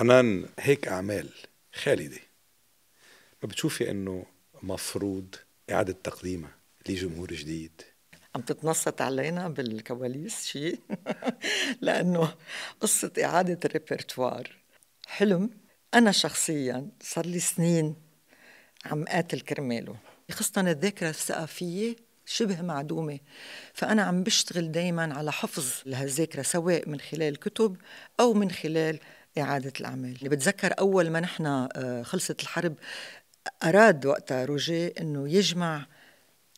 حنان هيك أعمال خالدة ما بتشوفي أنه مفروض إعادة تقديمها لجمهور جديد عم تتنصت علينا بالكواليس شيء لأنه قصة إعادة الريبرتوار حلم أنا شخصيا صار لي سنين عم قاتل كرماله خاصة الذاكرة الثقافية شبه معدومة فأنا عم بشتغل دايما على حفظ لهالذاكرة سواء من خلال كتب أو من خلال إعادة الأعمال بتذكر أول ما نحن آه، خلصت الحرب أراد وقتها روجي أنه يجمع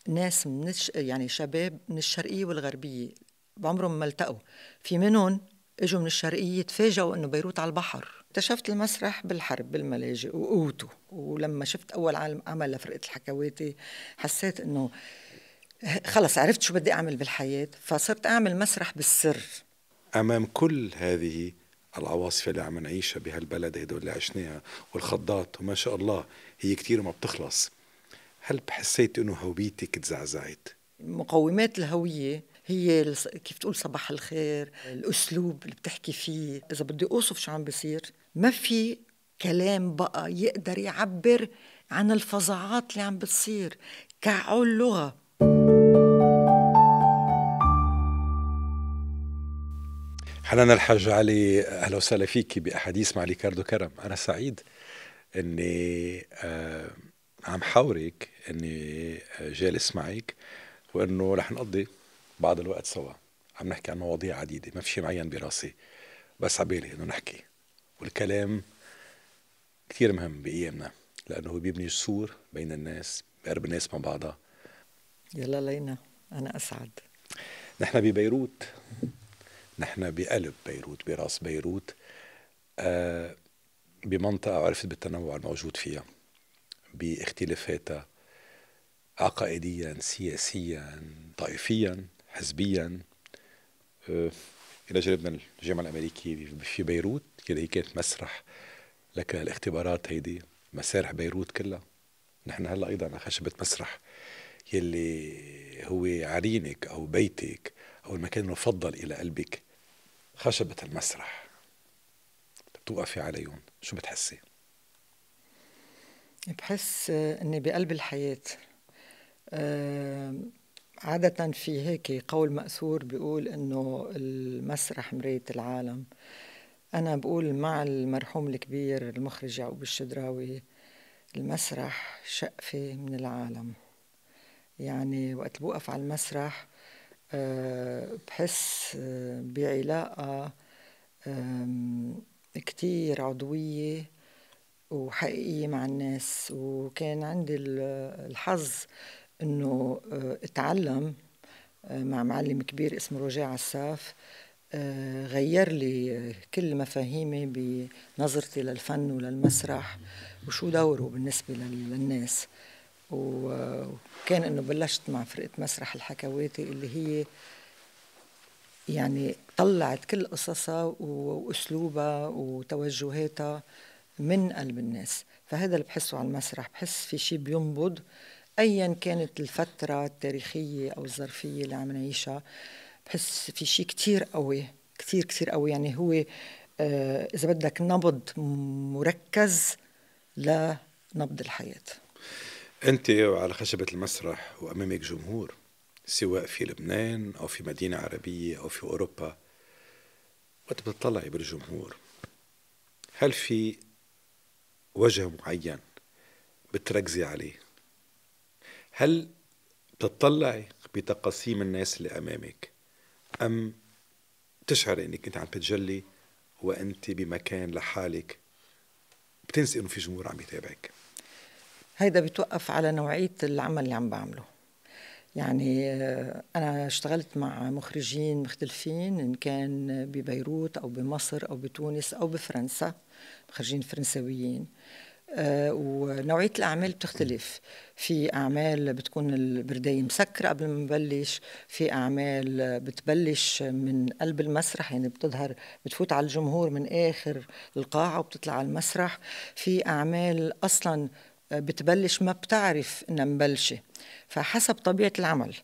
ناس من الش... يعني شباب من الشرقية والغربية بعمرهم ما التقوا في منهم اجوا من الشرقية تفاجئوا انه بيروت على البحر اكتشفت المسرح بالحرب بالملاجئ وقوته ولما شفت اول عالم عمل لفرقة الحكواتي حسيت انه خلص عرفت شو بدي اعمل بالحياة فصرت اعمل مسرح بالسر امام كل هذه العواصف اللي عم نعيشها بهالبلد هدول اللي عشناها والخضات وما شاء الله هي كتير ما بتخلص هل بحسيت انه هويتك تزعزعت؟ مقومات الهويه هي كيف تقول صباح الخير الاسلوب اللي بتحكي فيه اذا بدي اوصف شو عم بيصير ما في كلام بقى يقدر يعبر عن الفظاعات اللي عم بتصير كعول لغة حنان الحاج علي اهلا وسهلا فيك باحاديث مع ريكاردو كرم انا سعيد اني آه، عم حاورك اني آه، جالس معك وانه رح نقضي بعض الوقت سوا عم نحكي عن مواضيع عديده ما في شيء معين براسي بس عبالي انه نحكي والكلام كثير مهم بايامنا لانه هو بيبني سور بين الناس بقرب الناس مع بعضها يلا لينا انا اسعد نحن ببيروت نحن بقلب بيروت براس بيروت آه، بمنطقة عرفت بالتنوع الموجود فيها باختلافاتها عقائديا سياسيا طائفيا حزبيا آه إلى جانبنا الجامعة الأمريكية في بيروت كده هي كانت مسرح لك الاختبارات هيدي مسارح بيروت كلها نحن هلا أيضا على خشبة مسرح يلي هو عرينك أو بيتك أو المكان المفضل إلى قلبك خشبة المسرح بتوقفي عليهم شو بتحسي؟ بحس اني بقلب الحياة آه، عادة في هيك قول مأثور بيقول انه المسرح مراية العالم انا بقول مع المرحوم الكبير المخرج يعقوب الشدراوي المسرح شقفة من العالم يعني وقت بوقف على المسرح بحس آه، بعلاقة كتير عضوية وحقيقية مع الناس وكان عندي الحظ انه آه، اتعلم آه، مع معلم كبير اسمه روجيه عساف غير لي كل مفاهيمي بنظرتي للفن وللمسرح وشو دوره بالنسبة للناس وكان انه بلشت مع فرقه مسرح الحكواتي اللي هي يعني طلعت كل قصصها واسلوبها وتوجهاتها من قلب الناس فهذا اللي بحسه على المسرح بحس في شيء بينبض ايا كانت الفتره التاريخيه او الظرفيه اللي عم نعيشها بحس في شيء كثير قوي كثير كثير قوي يعني هو آه، اذا بدك نبض مركز لنبض الحياه أنت على خشبة المسرح وأمامك جمهور سواء في لبنان أو في مدينة عربية أو في أوروبا وقت بتطلعي بالجمهور هل في وجه معين بتركزي عليه هل بتطلعي بتقاسيم الناس اللي أمامك أم تشعري أنك أنت عم تتجلي وأنت بمكان لحالك بتنسي أنه في جمهور عم يتابعك هيدا بتوقف على نوعية العمل اللي عم بعمله يعني آه، أنا اشتغلت مع مخرجين مختلفين إن كان ببيروت أو بمصر أو بتونس أو بفرنسا مخرجين فرنسويين آه، ونوعية الأعمال بتختلف في أعمال بتكون البرداية مسكرة قبل ما نبلش في أعمال بتبلش من قلب المسرح يعني بتظهر بتفوت على الجمهور من آخر القاعة وبتطلع على المسرح في أعمال أصلا بتبلش ما بتعرف انها مبلشه فحسب طبيعه العمل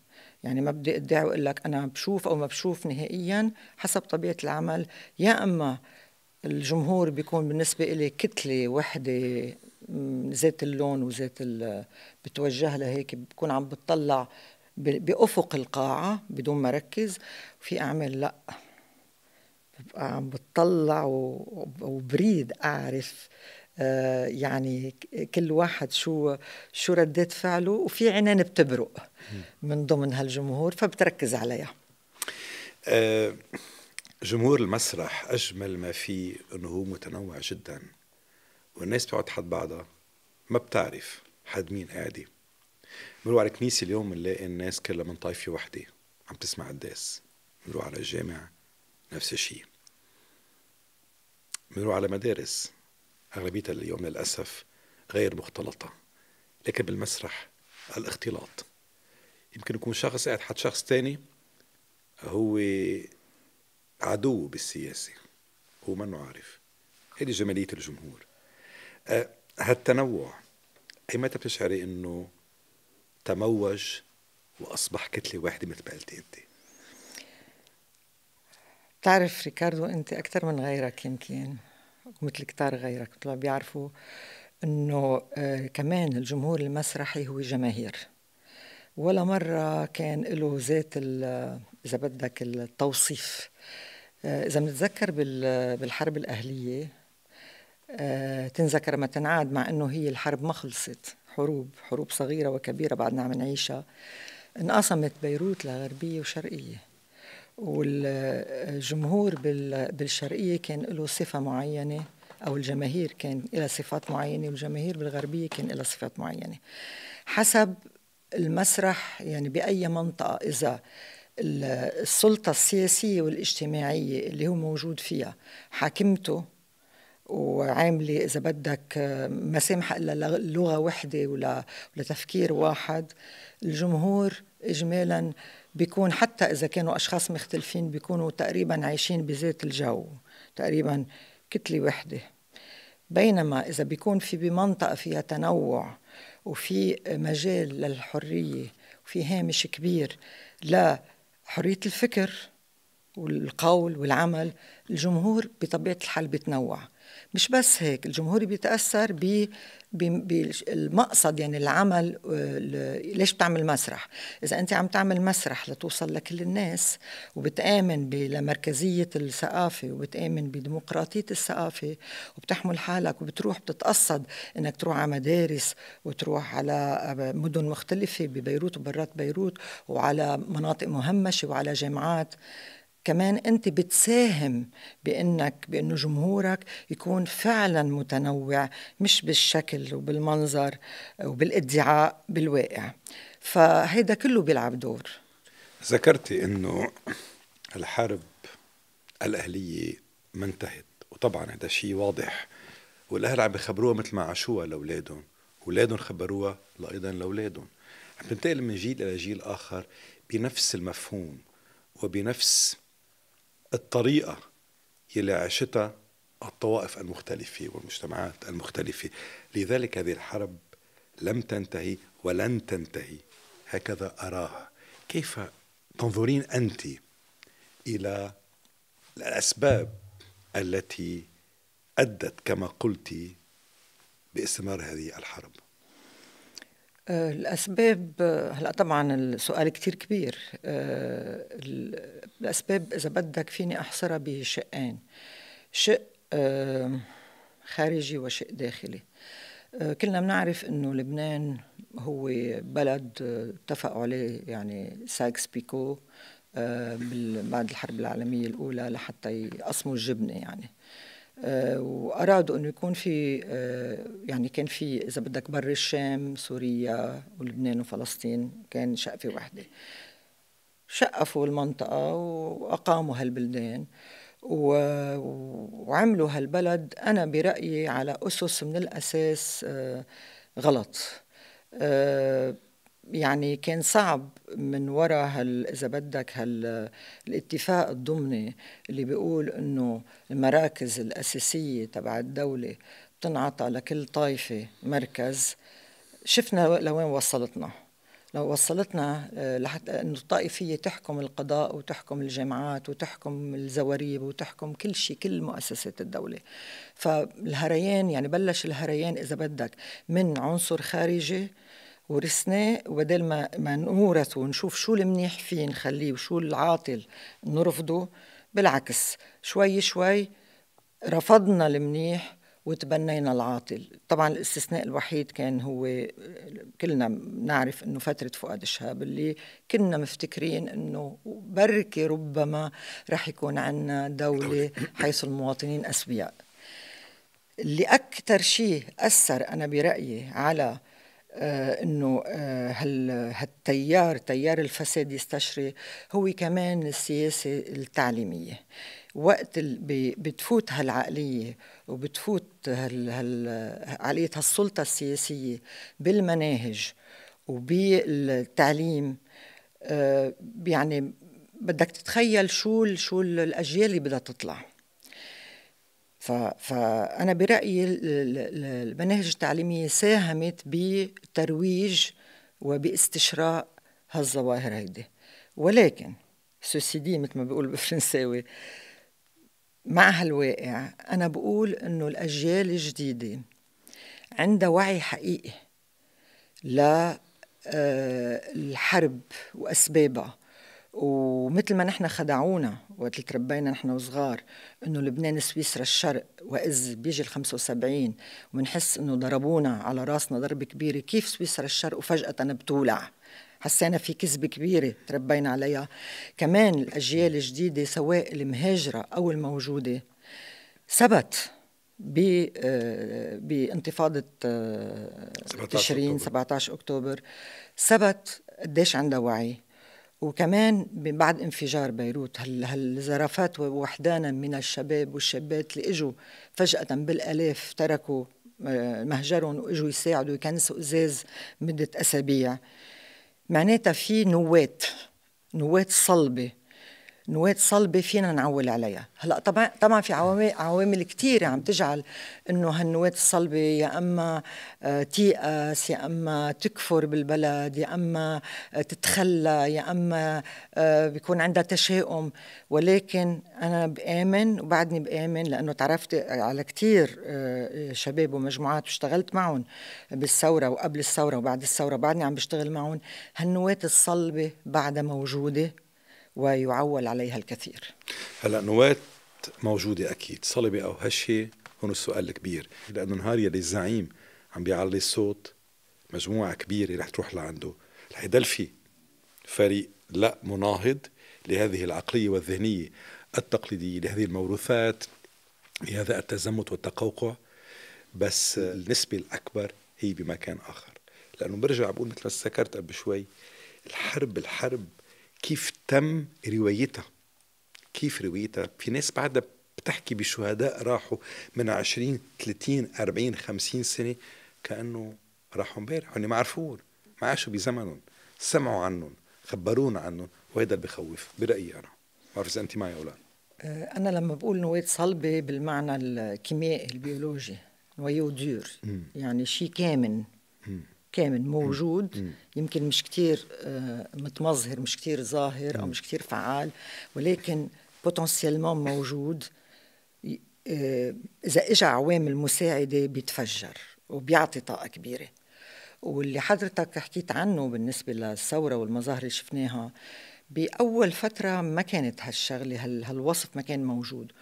يعني ما بدي ادعي واقول لك انا بشوف او ما بشوف نهائيا حسب طبيعه العمل يا اما الجمهور بيكون بالنسبه لي كتله وحده ذات اللون وذات بتوجه لها هيك بكون عم بتطلع بافق القاعه بدون ما ركز في اعمال لا ببقى عم بتطلع وبريد اعرف آه، يعني كل واحد شو شو ردات فعله وفي عنان بتبرق من ضمن هالجمهور فبتركز عليها آه، جمهور المسرح اجمل ما فيه انه هو متنوع جدا والناس بتقعد حد بعضها ما بتعرف حد مين قاعده بنروح على الكنيسه اليوم بنلاقي الناس كلها من طائفه وحده عم تسمع قداس بنروح على الجامع نفس الشيء بنروح على مدارس أغلبيتها اليوم للأسف غير مختلطة لكن بالمسرح الاختلاط يمكن يكون شخص قاعد حد شخص تاني هو عدو بالسياسة هو ما عارف هذه جمالية الجمهور أه، هالتنوع أي متى بتشعري أنه تموج وأصبح كتلة واحدة مثل ما قلتي أنت بتعرف ريكاردو أنت أكثر من غيرك يمكن ومثل كتار غيرك مثل ما بيعرفوا انه آه، كمان الجمهور المسرحي هو جماهير ولا مرة كان له ذات إذا بدك التوصيف آه، إذا بنتذكر بالحرب الأهلية آه، تنذكر ما تنعاد مع أنه هي الحرب ما خلصت حروب حروب صغيرة وكبيرة بعدنا عم نعيشها انقسمت بيروت لغربية وشرقية والجمهور بالشرقية كان له صفة معينة أو الجماهير كان لها صفات معينة والجماهير بالغربية كان لها صفات معينة حسب المسرح يعني بأي منطقة إذا السلطة السياسية والاجتماعية اللي هو موجود فيها حاكمته وعاملة إذا بدك ما سامحة إلا لغة وحدة ولا, ولا تفكير واحد الجمهور إجمالا بيكون حتى إذا كانوا أشخاص مختلفين بيكونوا تقريبا عايشين بذات الجو تقريبا كتلة وحدة بينما إذا بيكون في بمنطقة فيها تنوع وفي مجال للحرية وفي هامش كبير لحرية الفكر والقول والعمل الجمهور بطبيعة الحال بيتنوع مش بس هيك الجمهور بيتاثر ب بالمقصد يعني العمل آه، ليش بتعمل مسرح اذا انت عم تعمل مسرح لتوصل لكل الناس وبتامن بمركزيه الثقافه وبتامن بديمقراطيه الثقافه وبتحمل حالك وبتروح بتتقصد انك تروح على مدارس وتروح على آه، مدن مختلفه ببيروت وبرات بيروت وعلى مناطق مهمشه وعلى جامعات كمان انت بتساهم بانك بانه جمهورك يكون فعلا متنوع مش بالشكل وبالمنظر وبالادعاء بالواقع فهيدا كله بيلعب دور ذكرتي انه الحرب الاهليه ما انتهت وطبعا هذا شيء واضح والاهل عم بخبروها مثل ما عاشوها لاولادهم ولادهم خبروها ايضا لاولادهم عم تنتقل من جيل الى جيل اخر بنفس المفهوم وبنفس الطريقة يلي عاشتها الطوائف المختلفة والمجتمعات المختلفة لذلك هذه الحرب لم تنتهي ولن تنتهي هكذا أراها كيف تنظرين أنت إلى الأسباب التي أدت كما قلت باستمرار هذه الحرب آه، الأسباب هلا طبعا السؤال كتير كبير آه، الأسباب إذا بدك فيني أحصرها بشقين شق خارجي وشق داخلي آه، كلنا بنعرف انه لبنان هو بلد اتفقوا عليه يعني سايكس بيكو بعد الحرب العالمية الأولى لحتى يقسموا الجبنة يعني آه، وارادوا انه يكون في آه، يعني كان في اذا بدك بر الشام سوريا ولبنان وفلسطين كان شقفه وحده شقفوا المنطقه واقاموا هالبلدان وعملوا هالبلد انا برايي على اسس من الاساس آه، غلط يعني كان صعب من وراء هال اذا بدك هال الاتفاق الضمني اللي بيقول انه المراكز الاساسيه تبع الدوله بتنعطى لكل طائفه مركز شفنا لوين وصلتنا لو وصلتنا آه، لحتى انه الطائفيه تحكم القضاء وتحكم الجامعات وتحكم الزواريب وتحكم كل شيء كل مؤسسات الدوله فالهريان يعني بلش الهريان اذا بدك من عنصر خارجي ورثناه وبدل ما ما نورث ونشوف شو المنيح فيه نخليه وشو العاطل نرفضه بالعكس شوي شوي رفضنا المنيح وتبنينا العاطل طبعا الاستثناء الوحيد كان هو كلنا نعرف انه فتره فؤاد شهاب اللي كنا مفتكرين انه بركي ربما رح يكون عندنا دوله حيث المواطنين اسوياء اللي اكثر شيء اثر انا برايي على آه، انه آه، هالتيار تيار الفساد يستشري هو كمان السياسه التعليميه وقت بتفوت هالعقليه وبتفوت هال هال عقليه هالسلطه السياسيه بالمناهج وبالتعليم آه، يعني بدك تتخيل شو شو الاجيال اللي بدها تطلع فأنا برأيي المناهج التعليمية ساهمت بترويج وباستشراء هالظواهر هيدي ولكن سوسيدي مثل ما بيقول بالفرنساوي مع هالواقع أنا بقول إنه الأجيال الجديدة عندها وعي حقيقي للحرب آه، وأسبابها ومثل ما نحن خدعونا وقت تربينا نحن وصغار انه لبنان سويسرا الشرق واذ بيجي ال 75 وبنحس انه ضربونا على راسنا ضربه كبيره كيف سويسرا الشرق وفجاه بتولع حسينا في كذبة كبيرة تربينا عليها كمان الأجيال الجديدة سواء المهاجرة أو الموجودة ثبت آه، بانتفاضة آه، تشرين 17 أكتوبر ثبت قديش عندها وعي وكمان بعد انفجار بيروت هالزرافات ووحدانا من الشباب والشابات اللي اجوا فجأة بالآلاف تركوا آه، مهجرهم واجوا يساعدوا يكنسوا ازاز مدة اسابيع معناتها في نواة نواة صلبة نواه صلبه فينا نعول عليها هلا طبعا طبعا في عوامل عوامل كثيره عم تجعل انه هالنواه الصلبه يا اما آه، تيأس يا اما تكفر بالبلد يا اما آه، تتخلى يا اما آه، بيكون عندها تشاؤم ولكن انا بآمن وبعدني بآمن لانه تعرفت على كثير شباب ومجموعات واشتغلت معهم بالثوره وقبل الثوره وبعد الثوره بعدني عم بشتغل معهم هالنواه الصلبه بعدها موجوده ويعول عليها الكثير هلا نواة موجودة أكيد صلبة أو هشة هون السؤال الكبير لأنه نهار يلي الزعيم عم بيعلي الصوت مجموعة كبيرة رح تروح لعنده رح يضل في فريق لا مناهض لهذه العقلية والذهنية التقليدية لهذه الموروثات لهذا التزمت والتقوقع بس النسبة الأكبر هي بمكان آخر لأنه برجع بقول مثل ما ذكرت قبل شوي الحرب الحرب كيف تم روايتها كيف روايتها في ناس بعدها بتحكي بشهداء راحوا من 20 30 40 50 سنه كانه راحوا امبارح هن ما عرفوهم ما عاشوا بزمنهم سمعوا عنهم خبرونا عنهم وهذا اللي بخوف برايي انا ما بعرف اذا انت معي او لا آه، انا لما بقول نواه صلبه بالمعنى الكيميائي البيولوجي نواة دير يعني شيء كامن كامل موجود مم. يمكن مش كتير آه، متمظهر مش كتير ظاهر مم. أو مش كتير فعال ولكن بوتنسيالمون موجود آه، إذا إجا عوامل مساعدة بيتفجر وبيعطي طاقة كبيرة واللي حضرتك حكيت عنه بالنسبة للثورة والمظاهر اللي شفناها بأول فترة ما كانت هالشغلة هالوصف ما كان موجود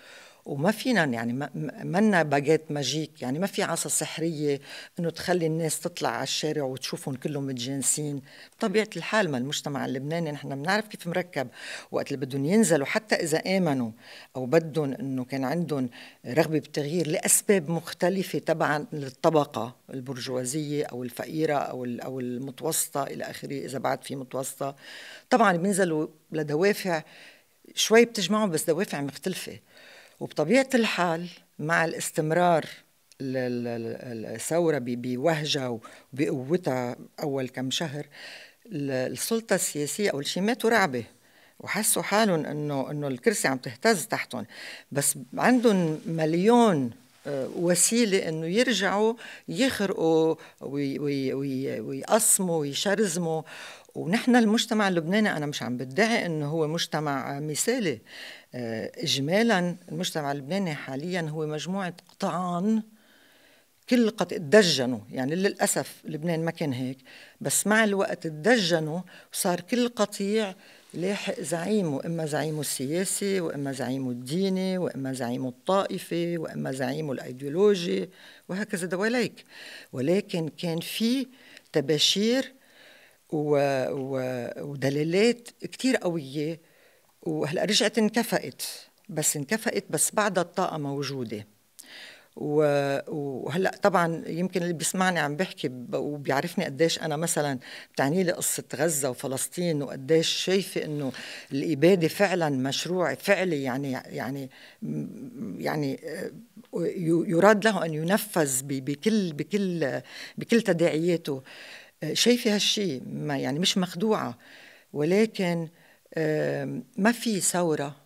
وما فينا يعني منا باجيت ماجيك يعني ما في عصا سحريه انه تخلي الناس تطلع على الشارع وتشوفهم كلهم متجانسين بطبيعه الحال ما المجتمع اللبناني نحن بنعرف كيف مركب وقت اللي بدهم ينزلوا حتى اذا امنوا او بدهم انه كان عندهم رغبه بالتغيير لاسباب مختلفه تبعا للطبقه البرجوازيه او الفقيره او او المتوسطه الى اخره اذا بعد في متوسطه طبعا بينزلوا لدوافع شوي بتجمعهم بس دوافع مختلفه وبطبيعة الحال مع الاستمرار الثورة بوهجها وبقوتها أول كم شهر السلطة السياسية أول شيء ماتوا رعبة وحسوا حالهم انه انه الكرسي عم تهتز تحتهم بس عندهم مليون آه، وسيلة انه يرجعوا يخرقوا ويقسموا ويشرزموا ونحن المجتمع اللبناني انا مش عم بدعي انه هو مجتمع مثالي آه، اجمالا المجتمع اللبناني حاليا هو مجموعه قطعان كل قد تدجنوا يعني للاسف لبنان ما كان هيك بس مع الوقت تدجنوا وصار كل قطيع لاحق زعيمه اما زعيمه السياسي واما زعيمه الديني واما زعيمه الطائفي واما زعيمه الايديولوجي وهكذا دواليك ولكن كان في تباشير و... و... ودلالات كتير قوية وهلا رجعت انكفأت بس انكفأت بس بعد الطاقة موجودة وهلا طبعا يمكن اللي بيسمعني عم بحكي وبيعرفني قديش انا مثلا بتعني لي قصه غزه وفلسطين وقديش شايفه انه الاباده فعلا مشروع فعلي يعني يعني يعني يراد له ان ينفذ بكل بكل بكل تداعياته شايفه هالشيء يعني مش مخدوعه ولكن آه ما في ثورة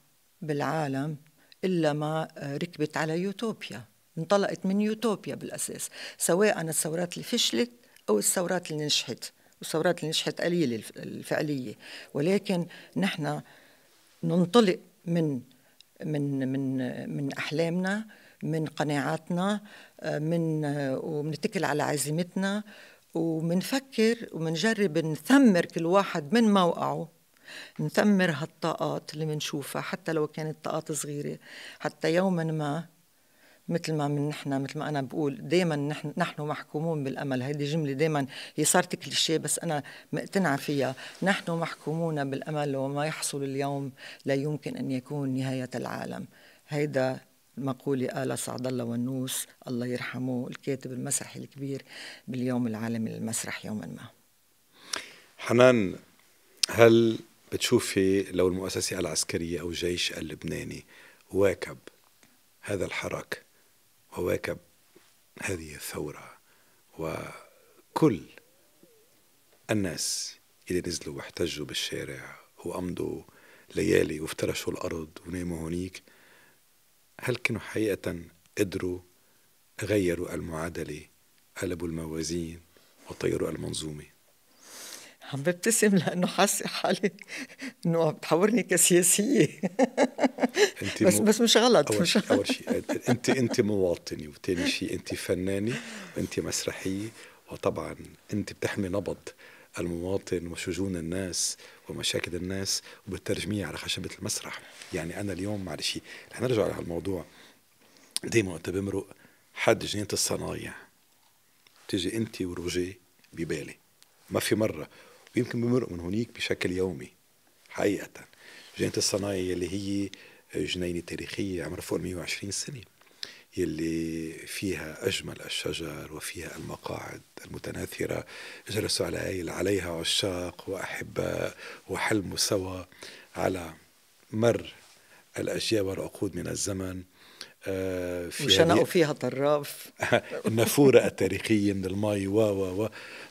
بالعالم إلا ما آه، ركبت على يوتوبيا انطلقت من يوتوبيا بالأساس سواء الثورات اللي فشلت أو الثورات اللي نجحت والثورات اللي نجحت قليلة الفعلية ولكن نحن ننطلق من من من من أحلامنا من قناعاتنا آه، من آه، وبنتكل على عزيمتنا وبنفكر وبنجرب نثمر كل واحد من موقعه نثمر هالطاقات اللي بنشوفها حتى لو كانت طاقات صغيره حتى يوما ما مثل ما من نحن مثل ما انا بقول دائما نحن نحن محكومون بالامل هذه جمله دائما هي صارت كليشيه بس انا مقتنعه فيها نحن محكومون بالامل وما يحصل اليوم لا يمكن ان يكون نهايه العالم هيدا مقولة قالها سعد الله ونوس الله يرحمه الكاتب المسرحي الكبير باليوم العالمي للمسرح يوما ما حنان هل بتشوفي لو المؤسسة العسكرية أو الجيش اللبناني واكب هذا الحراك وواكب هذه الثورة وكل الناس اللي نزلوا واحتجوا بالشارع وأمضوا ليالي وافترشوا الأرض وناموا هونيك هل كانوا حقيقة قدروا غيروا المعادلة قلبوا الموازين وطيروا المنظومه عم ببتسم لانه حاسه حالي انه عم تحورني كسياسيه انت بس بس مش غلط أول مش غلط. اول شيء انت انت مواطنه وثاني شيء انت فنانه وانت مسرحيه وطبعا انت بتحمي نبض المواطن وشجون الناس ومشاكل الناس وبالترجميه على خشبه المسرح يعني انا اليوم معلش رح نرجع على الموضوع دائما وقت بمرق حد جنينه الصنايع بتيجي انت وروجيه ببالي ما في مره يمكن بمرق من هونيك بشكل يومي حقيقة جنينة الصناية اللي هي جنينة تاريخية عمرها فوق 120 سنة يلي فيها أجمل الشجر وفيها المقاعد المتناثرة جلسوا علي عليها عشاق وأحباء وحلموا سوا على مر الأجيال والعقود من الزمن آه، فيها وشنقوا فيها طراف النافورة التاريخية من المي و و و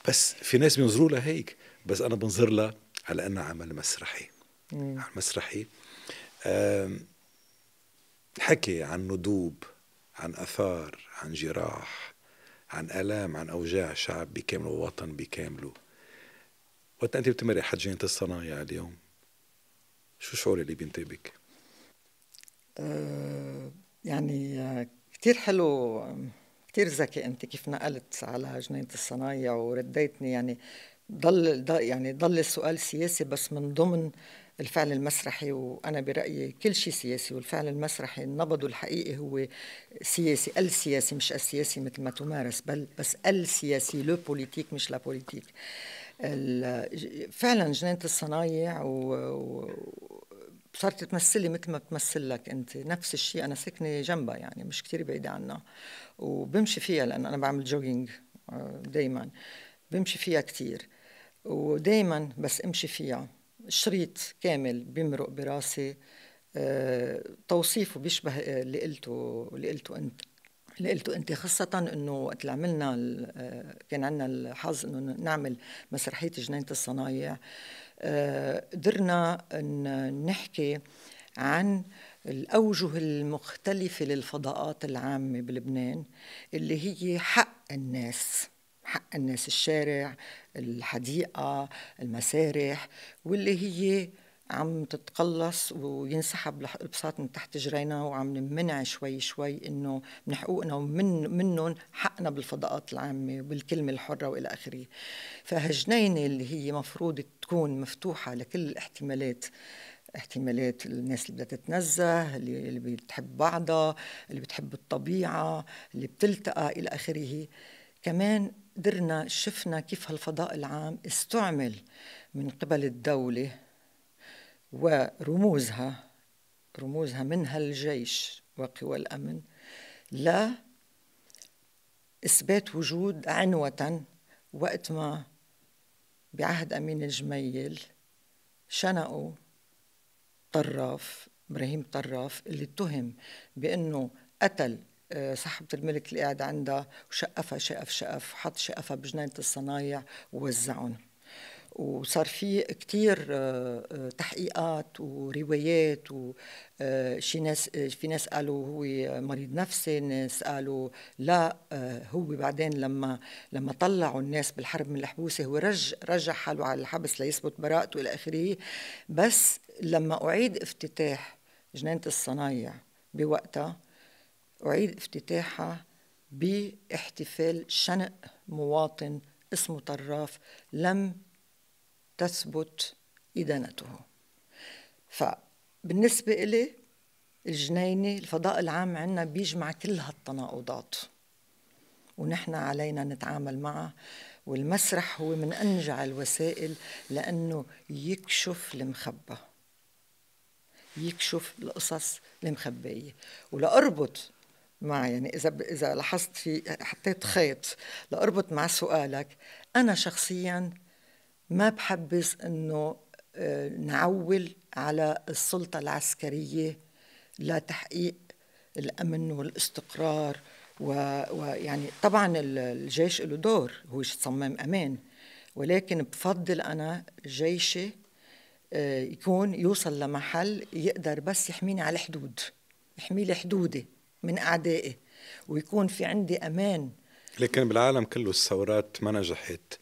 بس في ناس بينظروا لها هيك بس انا بنظر لها على انها عمل مسرحي مم. عمل مسرحي حكي عن ندوب عن اثار عن جراح عن الام عن اوجاع شعب بكامله ووطن بكامله وقت انت بتمرق حجينة الصنايع اليوم شو شعور اللي بينتابك؟ آه، يعني آه، كتير حلو كتير ذكي انت كيف نقلت على جنينة الصنايع ورديتني يعني ضل يعني ضل السؤال سياسي بس من ضمن الفعل المسرحي وانا برايي كل شيء سياسي والفعل المسرحي النبض الحقيقي هو سياسي السياسي مش السياسي مثل ما تمارس بل بس السياسي لو بوليتيك مش لا بوليتيك فعلا جنينه الصنايع و صارت تمثلي مثل ما بتمثل لك انت نفس الشيء انا ساكنه جنبها يعني مش كتير بعيده عنها وبمشي فيها لانه انا بعمل جوجينج آه، دايما بمشي فيها كتير ودائما بس امشي فيها شريط كامل بيمرق براسي آه، توصيفه بيشبه اللي قلته اللي قلته انت اللي قلته انت خاصة انه وقت اللي عملنا آه، كان عندنا الحظ انه نعمل مسرحية جنينة الصنايع آه، قدرنا ان نحكي عن الأوجه المختلفة للفضاءات العامة بلبنان اللي هي حق الناس حق الناس الشارع الحديقة المسارح واللي هي عم تتقلص وينسحب البساط من تحت جرينا وعم نمنع شوي شوي انه من حقوقنا ومن منهم حقنا بالفضاءات العامه وبالكلمه الحره والى اخره. فهالجنينه اللي هي مفروض تكون مفتوحه لكل الاحتمالات احتمالات الناس اللي بدها تتنزه اللي, اللي بتحب بعضها اللي بتحب الطبيعه اللي بتلتقى الى اخره كمان قدرنا شفنا كيف هالفضاء العام استعمل من قبل الدولة ورموزها رموزها منها الجيش وقوى الأمن لا إثبات وجود عنوة وقت ما بعهد أمين الجميل شنقوا طراف إبراهيم طراف اللي اتهم بأنه قتل صاحبة الملك اللي قاعد عندها وشقفها شقف شقف حط شقفها بجنينة الصنايع ووزعهم وصار في كتير آه، آه، تحقيقات وروايات وشي آه، ناس في ناس قالوا هو مريض نفسي ناس قالوا لا هو بعدين لما لما طلعوا الناس بالحرب من الحبوسه هو رج رجع حاله على الحبس ليثبت براءته الى اخره بس لما اعيد افتتاح جنينه الصنايع بوقتها أعيد افتتاحها باحتفال شنق مواطن اسمه طراف لم تثبت إدانته فبالنسبة إلي الجنينة الفضاء العام عندنا بيجمع كل هالتناقضات ونحن علينا نتعامل معها والمسرح هو من أنجع الوسائل لأنه يكشف المخبى يكشف القصص المخبية ولأربط مع يعني اذا ب... اذا لاحظت في حطيت خيط لاربط مع سؤالك انا شخصيا ما بحبس انه آه، نعول على السلطه العسكريه لتحقيق الامن والاستقرار ويعني و... يعني طبعا الجيش له دور هو صمام امان ولكن بفضل انا جيشي آه، يكون يوصل لمحل يقدر بس يحميني على الحدود يحمي لي حدودي من أعدائي ويكون في عندي أمان لكن بالعالم كله الثورات ما نجحت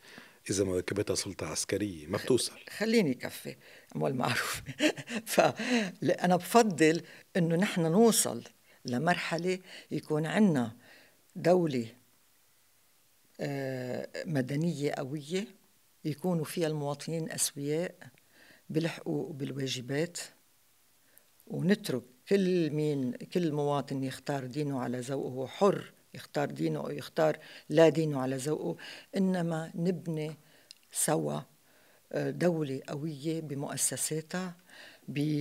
إذا ما واكبتها سلطة عسكرية ما بتوصل خليني كفي أموال معروف فأنا بفضل أنه نحن نوصل لمرحلة يكون عنا دولة آه، مدنية قوية يكونوا فيها المواطنين أسوياء بالحقوق وبالواجبات ونترك كل مين كل مواطن يختار دينه على ذوقه حر يختار دينه أو يختار لا دينه على ذوقه إنما نبني سوا آه، دولة قوية بمؤسساتها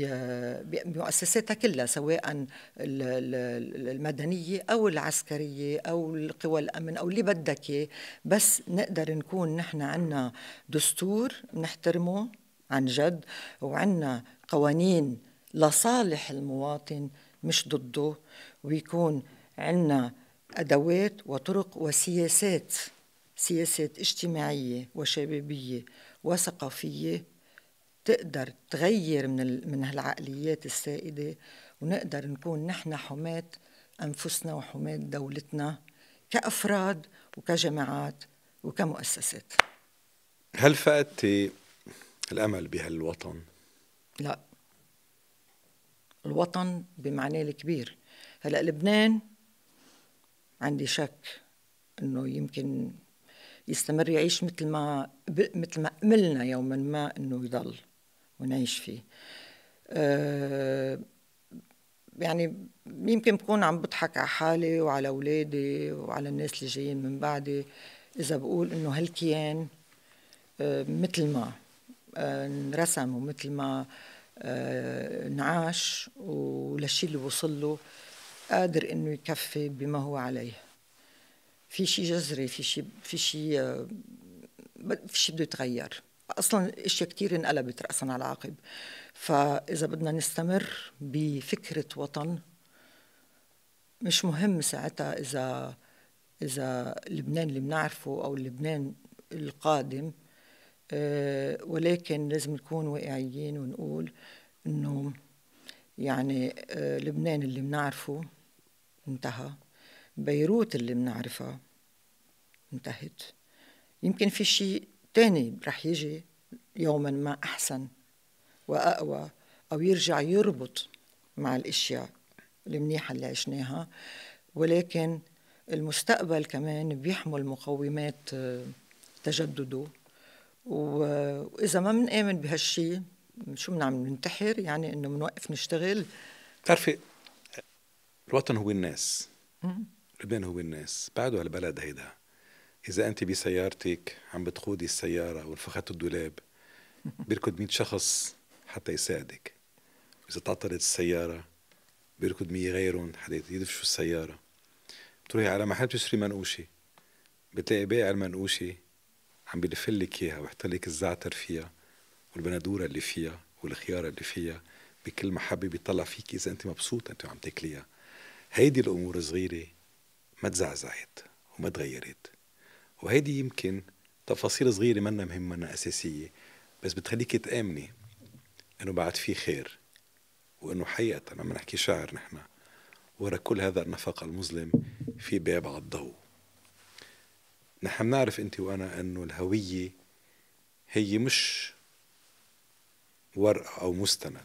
آه، بمؤسساتها كلها سواء المدنية أو العسكرية أو القوى الأمن أو اللي بدك إياه بس نقدر نكون نحن عنا دستور نحترمه عن جد وعنا قوانين لصالح المواطن مش ضده ويكون عندنا أدوات وطرق وسياسات سياسات اجتماعية وشبابية وثقافية تقدر تغير من من هالعقليات السائدة ونقدر نكون نحن حماة أنفسنا وحماة دولتنا كأفراد وكجماعات وكمؤسسات هل فقدت الأمل بهالوطن؟ لا الوطن بمعناه الكبير هلا لبنان عندي شك انه يمكن يستمر يعيش مثل ما مثل ما املنا يوما ما انه يضل ونعيش فيه أه يعني يمكن بكون عم بضحك على حالي وعلى اولادي وعلى الناس اللي جايين من بعدي اذا بقول انه هالكيان أه مثل ما آه، انرسم ومثل ما انعاش آه، وللشيء اللي وصل له قادر انه يكفي بما هو عليه في شيء جذري في شيء في شيء آه، في شيء بده يتغير اصلا اشياء كثير انقلبت راسا على عقب فاذا بدنا نستمر بفكره وطن مش مهم ساعتها اذا اذا لبنان اللي بنعرفه او لبنان القادم آه، ولكن لازم نكون واقعيين ونقول انه يعني آه، لبنان اللي بنعرفه انتهى بيروت اللي بنعرفها انتهت يمكن في شيء تاني رح يجي يوما ما أحسن وأقوى أو يرجع يربط مع الأشياء المنيحة اللي عشناها ولكن المستقبل كمان بيحمل مقومات آه، تجدده واذا ما بنآمن بهالشيء شو بنعمل ننتحر يعني انه بنوقف نشتغل بتعرفي الوطن هو الناس لبنان هو الناس بعده هالبلد هيدا اذا انت بسيارتك عم بتقودي السياره ونفخت الدولاب بيركض 100 شخص حتى يساعدك اذا تعطلت السياره بيركض 100 غيرهم حتى يدفشوا السياره بتروحي على محل بتشتري منقوشه بتلاقي بائع المنقوشه عم بلف لك اياها وبحط لك الزعتر فيها والبندوره اللي فيها والخياره اللي فيها بكل محبه بيطلع فيك اذا انت مبسوط انت عم تاكليها هيدي الامور صغيره ما تزعزعت وما تغيرت وهيدي يمكن تفاصيل صغيره منا مهمه منا اساسيه بس بتخليك تامني انه بعد في خير وانه حقيقه عم نحكي شعر نحن ورا كل هذا النفق المظلم في باب على الضوء نحن بنعرف انت وانا انه الهويه هي مش ورقه او مستند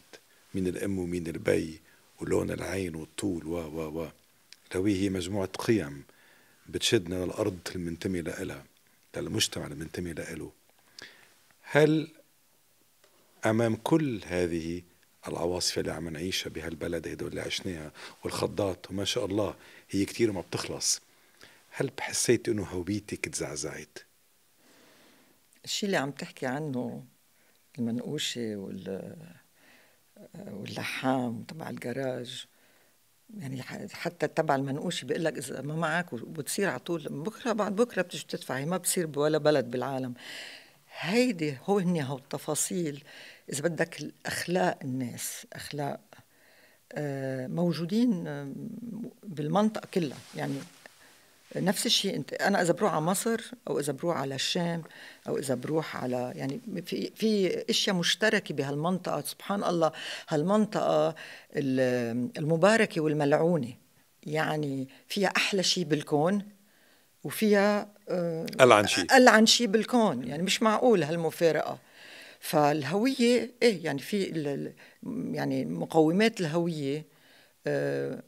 مين الام ومين البي ولون العين والطول و و و الهويه هي مجموعه قيم بتشدنا للارض اللي بننتمي لها للمجتمع اللي بننتمي له هل امام كل هذه العواصف اللي عم نعيشها بهالبلد هدول اللي عشناها والخضات وما شاء الله هي كتير ما بتخلص هل حسيت انه هويتك تزعزعت؟ الشيء اللي عم تحكي عنه المنقوشة وال واللحام تبع الجراج يعني حتى تبع المنقوشة بيقول لك إذا ما معك وبتصير على طول بكرة بعد بكرة بتجي تدفعي ما بتصير بولا بلد بالعالم هيدي هو هو التفاصيل إذا بدك أخلاق الناس أخلاق آه، موجودين آه، بالمنطقة كلها يعني نفس الشيء انت انا اذا بروح على مصر او اذا بروح على الشام او اذا بروح على يعني في في اشياء مشتركه بهالمنطقه سبحان الله هالمنطقه المباركه والملعونه يعني فيها احلى شيء بالكون وفيها العن آه، شيء العن شيء بالكون يعني مش معقول هالمفارقه فالهويه ايه يعني في يعني مقومات الهويه هو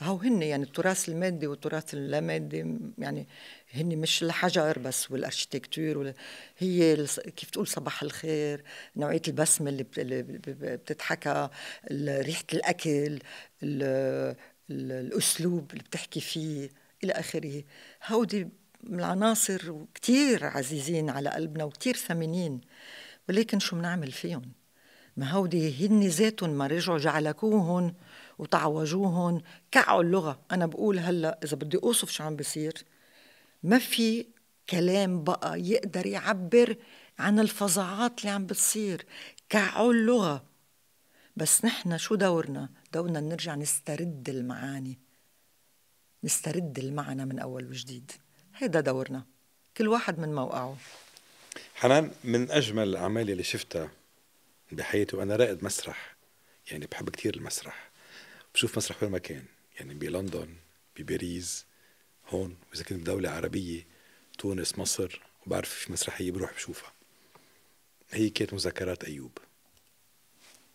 آه، هن يعني التراث المادي والتراث اللامادي يعني هن مش الحجر بس والاركتكتور هي كيف تقول صباح الخير نوعيه البسمه اللي بتتحكى ريحه الاكل الاسلوب اللي بتحكي فيه الى اخره هودي من العناصر كتير عزيزين على قلبنا وكتير ثمينين ولكن شو بنعمل فيهم ما هودي هن ذاتهم ما رجعوا جعلكوهم وتعوجوهم كعوا اللغة أنا بقول هلأ إذا بدي أوصف شو عم بيصير ما في كلام بقى يقدر يعبر عن الفظاعات اللي عم بتصير كعوا اللغة بس نحن شو دورنا؟ دورنا نرجع نسترد المعاني نسترد المعنى من أول وجديد هيدا دورنا كل واحد من موقعه حنان من أجمل الأعمال اللي شفتها بحياتي وأنا رائد مسرح يعني بحب كثير المسرح بشوف مسرح وين ما كان يعني بلندن بباريس هون واذا كنت بدوله عربيه تونس مصر وبعرف في مسرحيه بروح بشوفها هي كانت مذكرات ايوب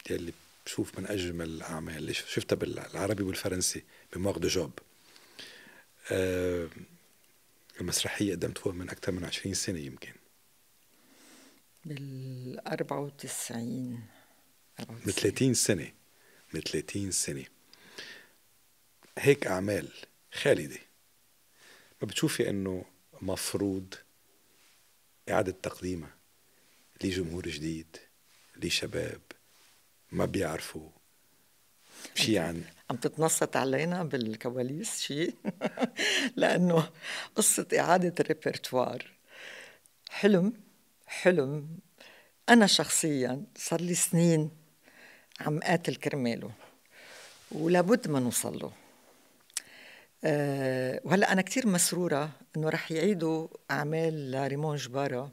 يلي بشوف من اجمل الاعمال اللي شفتها بالعربي والفرنسي بمواق دو جوب أه المسرحيه قدمتها من اكثر من 20 سنه يمكن بال 94 من 30 سنه من 30 سنه هيك أعمال خالدة ما بتشوفي أنه مفروض إعادة تقديمها لجمهور جديد لشباب ما بيعرفوا شيء عن عم تتنصت علينا بالكواليس شيء لأنه قصة إعادة ريبرتوار حلم حلم أنا شخصيا صار لي سنين عم قاتل كرماله ولابد ما نوصل له آه، وهلا انا كثير مسروره انه رح يعيدوا اعمال لريمون جباره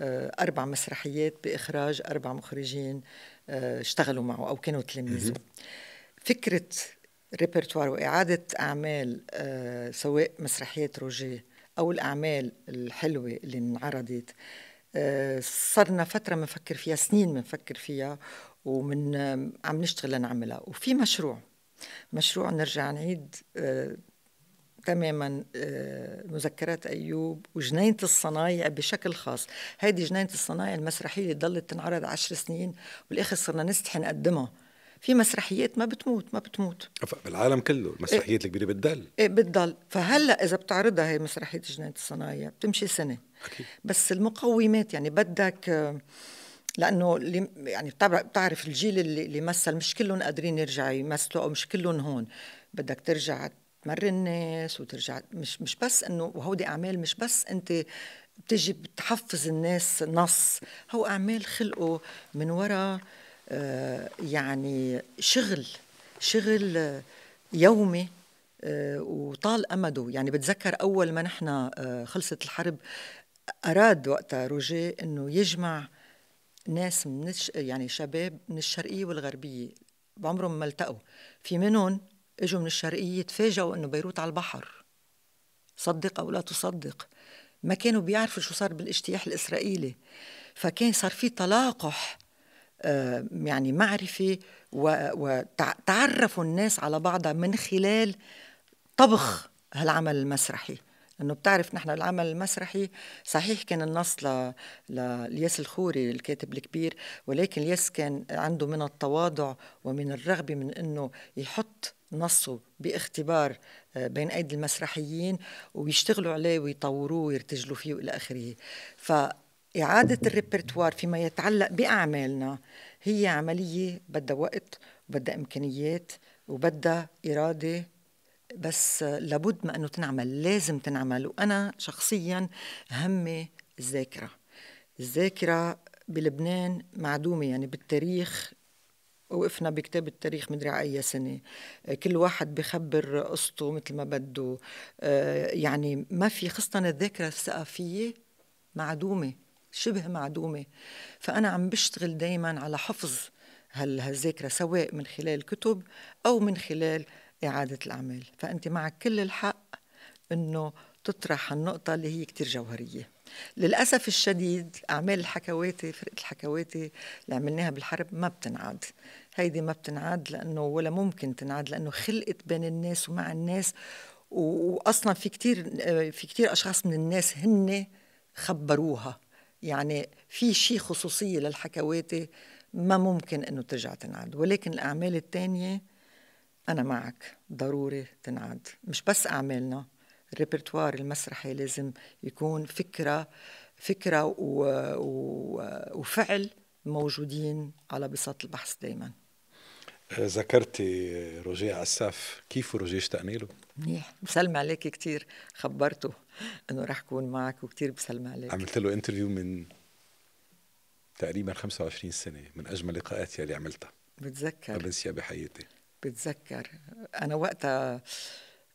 آه، اربع مسرحيات باخراج اربع مخرجين آه، اشتغلوا معه او كانوا تلاميذه فكره ريبرتوار واعاده اعمال سواء مسرحيات روجيه او الاعمال الحلوه اللي انعرضت صرنا فترة بنفكر فيها سنين بنفكر فيها ومن عم نشتغل لنعملها وفي مشروع مشروع نرجع نعيد آه، تماما آه، مذكرات ايوب وجنينه الصنايع بشكل خاص هيدي جنينه الصنايع المسرحيه اللي ضلت تنعرض عشر سنين بالاخر صرنا نستحي نقدمها في مسرحيات ما بتموت ما بتموت بالعالم كله المسرحيات إيه الكبيره بتضل ايه بتضل فهلا اذا بتعرضها هي مسرحيه جنينه الصنايع بتمشي سنه أكيد. بس المقومات يعني بدك آه لانه يعني بتعرف الجيل اللي مثل مش كلهم قادرين يرجعوا يمثلوا او مش كلهم هون بدك ترجع تمرن الناس وترجع مش مش بس انه وهودي اعمال مش بس انت بتجي بتحفز الناس نص هو اعمال خلقه من وراء آه، يعني شغل شغل آه، يومي آه، وطال امده يعني بتذكر اول ما نحن خلصت الحرب اراد وقتها روجيه انه يجمع ناس من الش... يعني شباب من الشرقية والغربية بعمرهم ما التقوا في منهم اجوا من الشرقية تفاجئوا انه بيروت على البحر صدق او لا تصدق ما كانوا بيعرفوا شو صار بالاجتياح الاسرائيلي فكان صار في تلاقح آه، يعني معرفي وتعرفوا الناس على بعضها من خلال طبخ هالعمل المسرحي انه بتعرف نحن العمل المسرحي صحيح كان النص ل... لياس الخوري الكاتب الكبير ولكن الياس كان عنده من التواضع ومن الرغبه من انه يحط نصه باختبار آه، بين ايدي المسرحيين ويشتغلوا عليه ويطوروه ويرتجلوا فيه والى اخره فاعاده الريبرتوار فيما يتعلق بأعمالنا هي عملية بدها وقت وبدها إمكانيات وبدها إرادة بس لابد ما انه تنعمل لازم تنعمل وانا شخصيا همي الذاكره الذاكره بلبنان معدومه يعني بالتاريخ وقفنا بكتاب التاريخ مدري اي سنه كل واحد بخبر قصته مثل ما بده آه، يعني ما في خاصه الذاكره الثقافيه معدومه شبه معدومه فانا عم بشتغل دائما على حفظ هالذاكره سواء من خلال كتب او من خلال إعادة الأعمال فأنت معك كل الحق أنه تطرح النقطة اللي هي كتير جوهرية للأسف الشديد أعمال الحكواتي فرقة الحكواتي اللي عملناها بالحرب ما بتنعاد هيدي ما بتنعاد لأنه ولا ممكن تنعاد لأنه خلقت بين الناس ومع الناس واصلا في كتير في كتير اشخاص من الناس هن خبروها يعني في شيء خصوصيه للحكواتي ما ممكن انه ترجع تنعاد ولكن الاعمال الثانيه أنا معك ضروري تنعد مش بس أعمالنا الريبرتوار المسرحي لازم يكون فكرة فكرة و... و... وفعل موجودين على بساط البحث دايما آه، ذكرتي روجيه عساف كيف روجيه اشتقنا له؟ منيح بسلم عليك كثير خبرته انه رح كون معك وكثير بسلم عليك عملت له انترفيو من تقريبا 25 سنه من اجمل لقاءاتي اللي عملتها بتذكر ما بنسيها بحياتي بتذكر أنا وقتها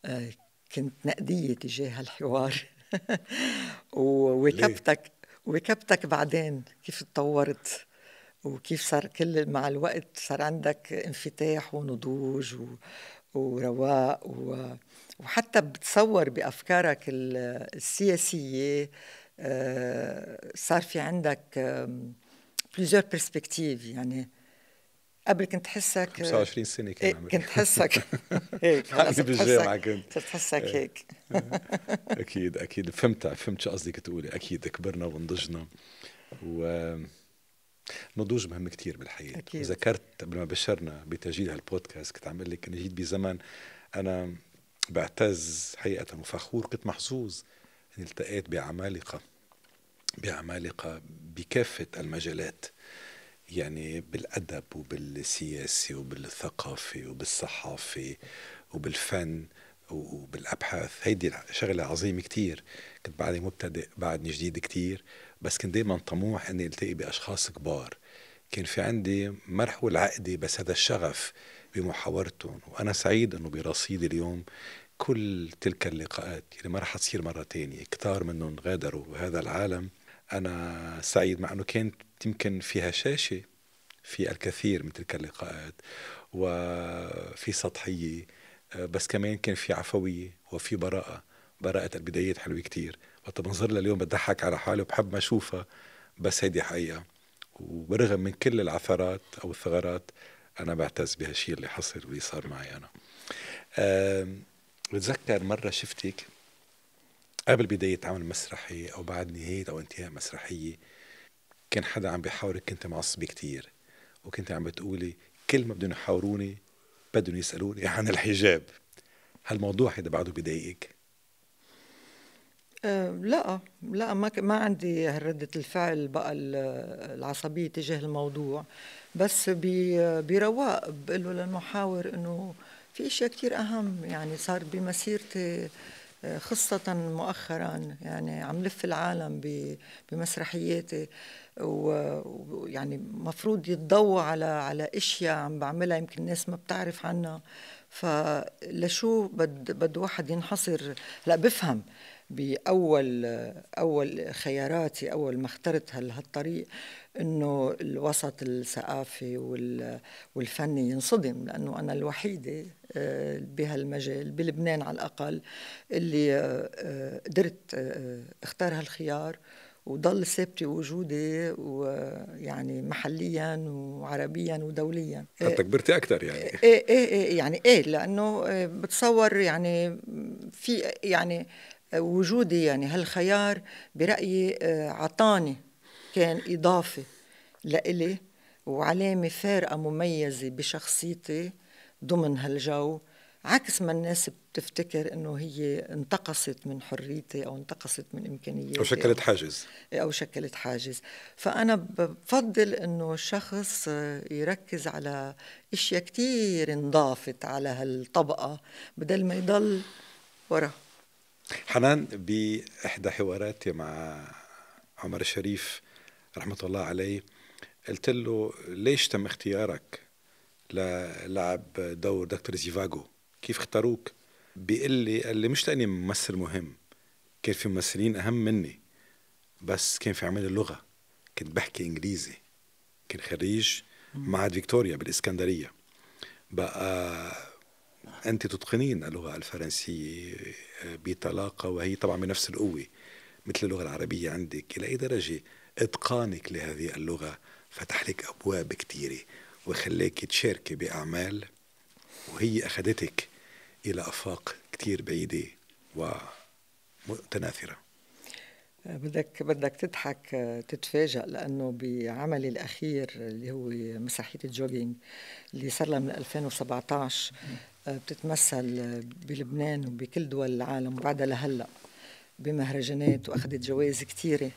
آه، كنت نقدية تجاه هالحوار وكبتك وكبتك بعدين كيف تطورت وكيف صار كل مع الوقت صار عندك انفتاح ونضوج و... ورواق و... وحتى بتصور بافكارك السياسيه آه، صار في عندك بليزيور برسبكتيف يعني قبل كنت حسك 25 سنة كان إيه، عمري كنت حسك إيه، إيه. هيك عقلي بالجامعة كنت كنت حسك هيك أكيد أكيد فهمت فهمت شو قصدك تقولي أكيد كبرنا ونضجنا و نضوج مهم كتير بالحياة أكيد. ذكرت قبل ما بشرنا بتسجيل هالبودكاست كنت عم لك أنا جيت بزمن أنا بعتز حقيقة وفخور كنت محظوظ أني التقيت بعمالقة بعمالقة بكافة المجالات يعني بالأدب وبالسياسة وبالثقافة وبالصحافة وبالفن وبالأبحاث هيدي شغلة عظيمة كتير كنت بعدني مبتدئ بعدني جديد كتير بس كنت دايما طموح أني ألتقي بأشخاص كبار كان في عندي ما رح اقول عقدي بس هذا الشغف بمحاورتهم وأنا سعيد أنه برصيدي اليوم كل تلك اللقاءات اللي يعني ما رح تصير مرة تانية كتار منهم غادروا هذا العالم أنا سعيد مع أنه كانت يمكن فيها هشاشة في الكثير من تلك اللقاءات وفي سطحية بس كمان كان في عفوية وفي براءة براءة البدايات حلوة كتير وقت بنظر لها اليوم بضحك على حالي وبحب ما أشوفها بس هيدي حقيقة وبرغم من كل العثرات أو الثغرات أنا بعتز بهالشيء اللي حصل واللي صار معي أنا بتذكر مرة شفتك قبل بداية عمل مسرحي أو بعد نهاية أو انتهاء مسرحية كان حدا عم بيحاورك كنت معصبة كتير وكنت عم بتقولي كل ما بدهم يحاوروني بدهم يسألوني عن الحجاب هالموضوع هيدا بعده بضايقك؟ أه لا لا ما ما عندي ردة الفعل بقى العصبية تجاه الموضوع بس برواق بقول له للمحاور انه في اشياء كثير اهم يعني صار بمسيرتي خاصة مؤخرا يعني عم لف العالم بمسرحياتي ويعني مفروض يتضوا على على اشياء عم بعملها يمكن الناس ما بتعرف عنها فلشو بد بد واحد ينحصر لا بفهم باول اول خياراتي اول ما اخترت هالطريق انه الوسط الثقافي والفني ينصدم لانه انا الوحيده آه، بهالمجال بلبنان على الاقل اللي آه، آه، قدرت اختار هالخيار وضل ثابتة وجودي ويعني محليا وعربيا ودوليا حتى كبرتي أكثر يعني إيه،, إيه إيه, إيه يعني إيه لأنه بتصور يعني في يعني وجودي يعني هالخيار برأيي آه، عطاني كان إضافة لإلي وعلامة فارقة مميزة بشخصيتي ضمن هالجو عكس ما الناس بتفتكر انه هي انتقصت من حريتي او انتقصت من امكانياتي او شكلت حاجز او شكلت حاجز فانا بفضل انه الشخص آه، يركز على اشياء كثير انضافت على هالطبقه بدل ما يضل ورا حنان بإحدى حواراتي مع عمر الشريف رحمة الله عليه قلت له ليش تم اختيارك للعب دور دكتور زيفاغو كيف اختاروك بيقول لي قال لي مش لاني ممثل مهم كان في ممثلين اهم مني بس كان في عمل اللغه كنت بحكي انجليزي كان خريج معهد فيكتوريا بالاسكندريه بقى أنت تتقنين اللغة الفرنسية آه، بطلاقة وهي طبعا بنفس القوة مثل اللغة العربية عندك إلى أي درجة إتقانك لهذه اللغة فتح لك أبواب كثيرة وخليك تشاركي بأعمال وهي أخذتك إلى أفاق كثير بعيدة ومتناثرة آه، بدك بدك تضحك آه، تتفاجئ لانه بعملي الاخير اللي هو مسرحيه الجوجينج اللي صار لها من 2017 بتتمثل بلبنان وبكل دول العالم وبعدها لهلا بمهرجانات واخذت جوائز كثيره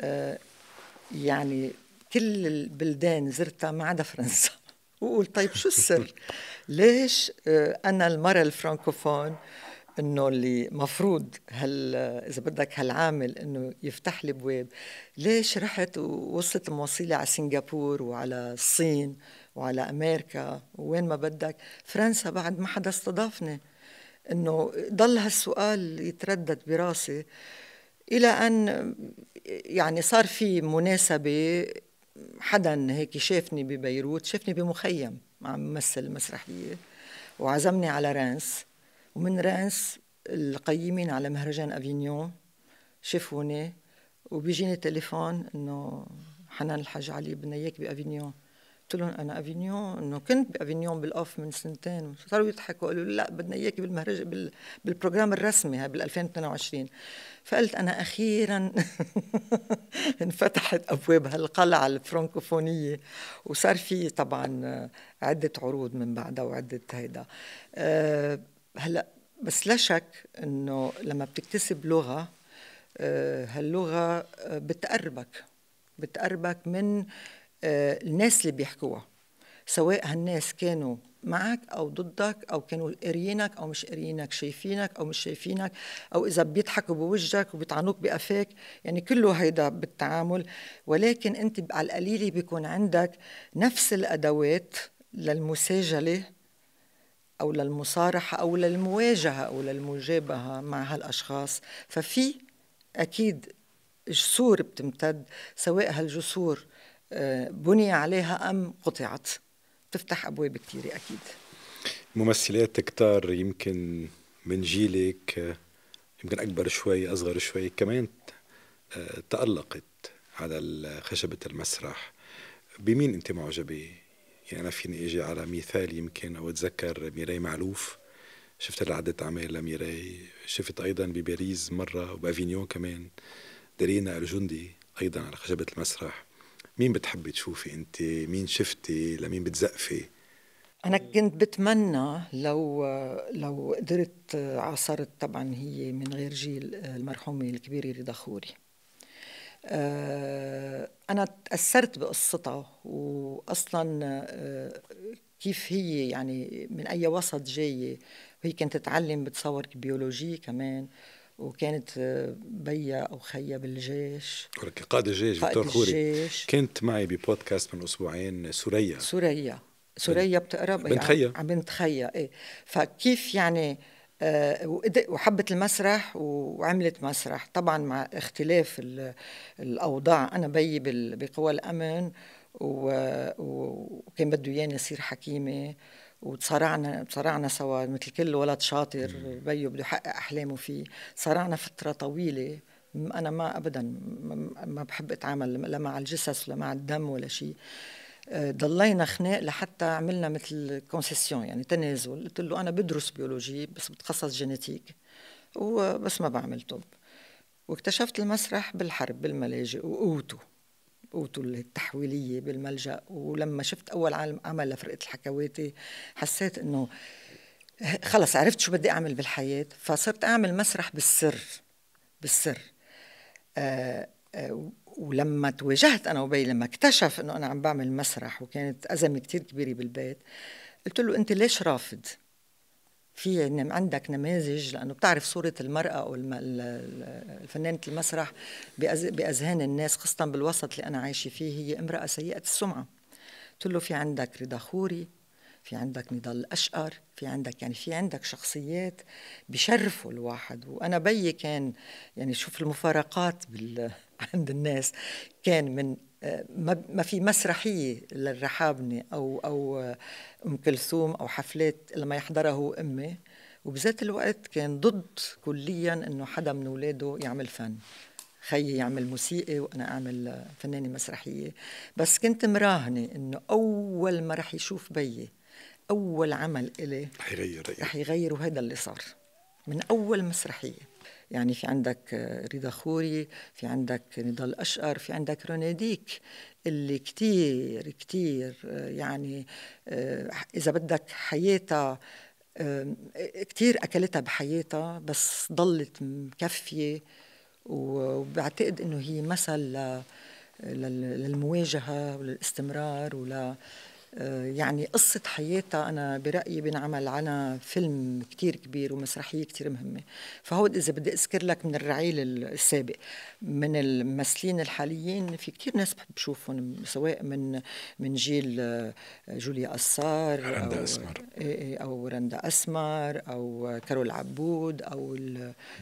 آه، يعني كل البلدان زرتها ما عدا فرنسا وقول طيب شو السر؟ ليش آه، انا المره الفرانكوفون انه اللي مفروض هل اذا بدك هالعامل انه يفتح لي بواب ليش رحت ووصلت مواصيلي على سنغافور وعلى الصين وعلى امريكا وين ما بدك فرنسا بعد ما حدا استضافني انه ضل هالسؤال يتردد براسي الى ان يعني صار في مناسبه حدا هيك شافني ببيروت شافني بمخيم عم مثل مسرحيه وعزمني على رانس ومن رانس القيمين على مهرجان افينيون شافوني وبيجيني تليفون انه حنان الحاج علي بدنا اياك بافينيون قلت لهم انا افينيون انه كنت بافينيون بالاوف من سنتين صاروا يضحكوا قالوا لا بدنا اياكي بالمهرج بال... بالبروجرام الرسمي بال 2022 فقلت انا اخيرا انفتحت ابواب هالقلعه الفرنكوفونيه وصار في طبعا عده عروض من بعدها وعده هيدا أه هلا بس لا شك انه لما بتكتسب لغه أه هاللغه آه، بتقربك بتقربك من آه، الناس اللي بيحكوها سواء هالناس كانوا معك او ضدك او كانوا قاريينك او مش قاريينك شايفينك او مش شايفينك او اذا بيضحكوا بوجهك وبيطعنوك بقفاك يعني كله هيدا بالتعامل ولكن انت على القليله بيكون عندك نفس الادوات للمساجله او للمصارحه او للمواجهه او للمجابهه مع هالاشخاص ففي اكيد جسور بتمتد سواء هالجسور بني عليها أم قطعت تفتح أبواب كثيرة أكيد ممثلات كتار يمكن من جيلك يمكن أكبر شوي أصغر شوي كمان آه، تألقت على خشبة المسرح بمين أنت معجبة؟ يعني أنا فيني أجي على مثال يمكن أو أتذكر ميراي معلوف شفت لها عدة أعمال لميراي شفت أيضا بباريس مرة وبأفينيون كمان دارينا الجندي أيضا على خشبة المسرح مين بتحبي تشوفي انت مين شفتي لمين بتزقفي انا كنت بتمنى لو لو قدرت عاصرت طبعا هي من غير جيل المرحومه الكبيره رضا خوري آه، انا تاثرت بقصتها واصلا آه، كيف هي يعني من اي وسط جايه وهي كانت تتعلم بتصور بيولوجيه كمان وكانت آه، بيا او خيا بالجيش ولك قائد الجيش دكتور خوري كانت معي ببودكاست من اسبوعين سوريا سوريا سوريا بتقرب بنت يعني خيا عم بنت خيا ايه فكيف يعني آه، وحبت المسرح وعملت مسرح طبعا مع اختلاف الاوضاع انا بي بقوى الامن وكان بده اياني اصير حكيمه وتصارعنا تصارعنا سوا مثل كل ولد شاطر بيو بده يحقق احلامه فيه صارعنا فتره طويله انا ما ابدا ما بحب اتعامل لا مع الجثث ولا مع الدم ولا شيء آه، ضلينا خناق لحتى عملنا مثل كونسيسيون يعني تنازل قلت له انا بدرس بيولوجي بس بتخصص جينيتيك وبس ما بعمل طب واكتشفت المسرح بالحرب بالملاجئ وقوته قوته التحويليه بالملجا ولما شفت اول عالم عمل لفرقه الحكواتي حسيت انه خلص عرفت شو بدي اعمل بالحياه فصرت اعمل مسرح بالسر بالسر آه آه ولما تواجهت انا وبي لما اكتشف انه انا عم بعمل مسرح وكانت ازمه كتير كبيره بالبيت قلت له انت ليش رافض في عندك نماذج لانه بتعرف صوره المراه الفنانه المسرح باذهان الناس خاصه بالوسط اللي انا عايشه فيه هي امراه سيئه السمعه قلت له في عندك رضا خوري في عندك نضال الاشقر في عندك يعني في عندك شخصيات بشرفوا الواحد وأنا بيي كان يعني شوف المفارقات بال عند الناس كان من آه، ما في مسرحية للرحابنة أو أو آه، أم كلثوم أو حفلات لما يحضرها هو أمي وبذات الوقت كان ضد كليا إنه حدا من أولاده يعمل فن خيي يعمل موسيقى وانا اعمل آه، فنانه مسرحيه بس كنت مراهنه انه اول ما رح يشوف بيي اول عمل إلي رح يغير رح يغير وهذا اللي صار من اول مسرحيه يعني في عندك رضا خوري في عندك نضال أشقر في عندك روناديك اللي كتير كتير يعني آه، إذا بدك حياتها آه، كتير أكلتها بحياتها بس ضلت مكفية وبعتقد إنه هي مثل للمواجهة وللاستمرار ول آه، يعني قصة حياتها أنا برأيي بنعمل على فيلم كتير كبير ومسرحية كتير مهمة فهو إذا بدي أذكر لك من الرعيل السابق من الممثلين الحاليين في كتير ناس بشوفهم سواء من من جيل آه، جوليا قصار رندا أسمر إيه، إيه، أو رندا أسمر أو كارول عبود أو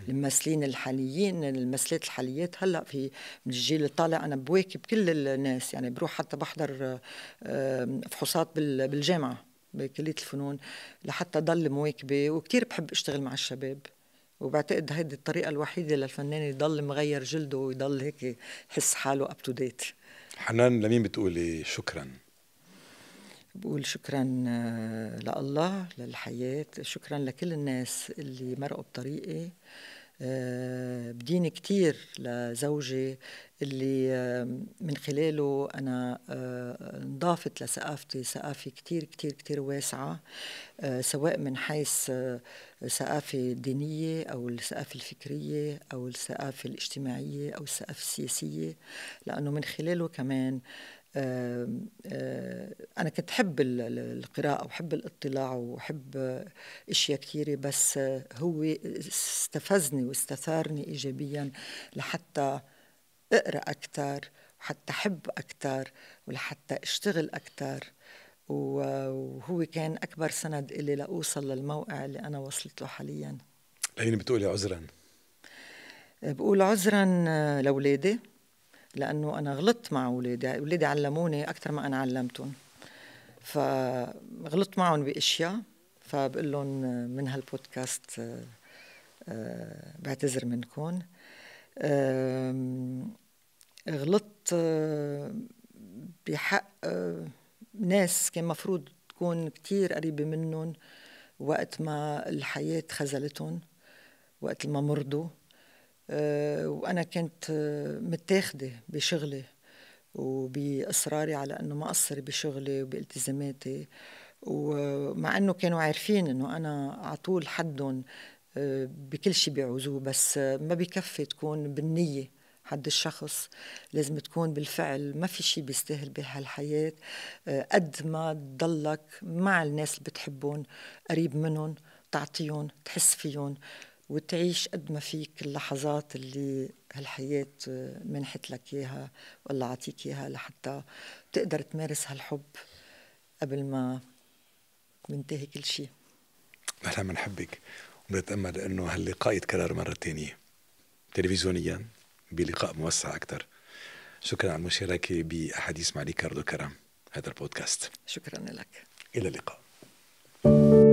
الممثلين الحاليين الممثلات الحاليات هلا في من الجيل الطالع أنا بواكب كل الناس يعني بروح حتى بحضر في آه، فحوصات بالجامعه بكليه الفنون لحتى ضل مواكبه وكتير بحب اشتغل مع الشباب وبعتقد هيدي الطريقه الوحيده للفنان يضل مغير جلده ويضل هيك يحس حاله اب تو ديت حنان لمين بتقولي شكرا بقول شكرا آه، لله للحياه شكرا لكل الناس اللي مرقوا بطريقي بدين كتير لزوجي اللي من خلاله أنا آه، انضافت لثقافتي ثقافة كتير كتير كتير واسعة آه، سواء من حيث الثقافة آه، الدينية أو الثقافة الفكرية أو الثقافة الاجتماعية أو الثقافة السياسية لأنه من خلاله كمان أنا كنت أحب القراءة وحب الاطلاع وحب أشياء كثيرة بس هو استفزني واستثارني إيجابيا لحتى أقرأ أكثر وحتى أحب أكثر ولحتى أشتغل أكثر وهو كان أكبر سند إلي لأوصل للموقع اللي أنا وصلت له حاليا لأين بتقولي عذرا؟ بقول عذرا لأولادي لانه انا غلطت مع اولادي اولادي علموني اكثر ما انا علمتهم فغلطت معهم باشياء فبقول لهم من هالبودكاست آه، آه، بعتذر منكم غلطت آه، بحق ناس كان مفروض تكون كتير قريبة منهم وقت ما الحياة خزلتهم وقت ما مرضوا آه، وانا كنت آه، متاخده بشغلي وباصراري على انه ما اقصر بشغلي وبالتزاماتي ومع انه كانوا عارفين انه انا على طول حدهم آه، بكل شيء بيعوزوه بس ما بكفي تكون بالنيه حد الشخص لازم تكون بالفعل ما في شيء بيستاهل بهالحياة قد ما تضلك مع الناس اللي بتحبهم قريب منهم تعطيهم تحس فيهم وتعيش قد ما فيك اللحظات اللي هالحياة آه، منحت لك إياها والله عطيك إياها لحتى تقدر تمارس هالحب قبل ما ينتهي كل شيء نحن بنحبك ونتأمل أنه هاللقاء يتكرر مرة تانية تلفزيونيا بلقاء موسع أكثر شكرا على المشاركة بأحاديث مع ريكاردو كرم هذا البودكاست شكرا لك إلى اللقاء thank you